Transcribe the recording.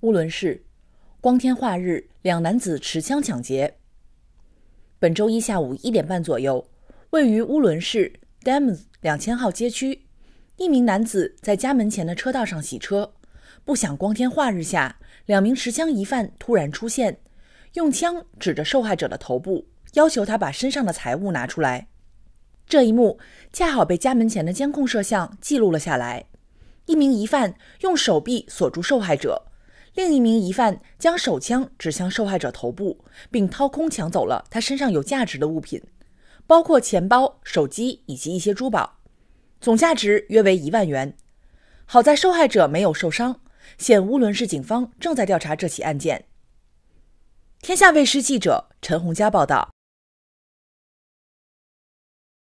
乌伦市，光天化日，两男子持枪抢劫。本周一下午一点半左右，位于乌伦市 Dams 2000号街区，一名男子在家门前的车道上洗车，不想光天化日下，两名持枪疑犯突然出现，用枪指着受害者的头部，要求他把身上的财物拿出来。这一幕恰好被家门前的监控摄像记录了下来。一名疑犯用手臂锁住受害者。另一名疑犯将手枪指向受害者头部，并掏空抢走了他身上有价值的物品，包括钱包、手机以及一些珠宝，总价值约为一万元。好在受害者没有受伤。现乌伦市警方正在调查这起案件。天下卫视记者陈红佳报道。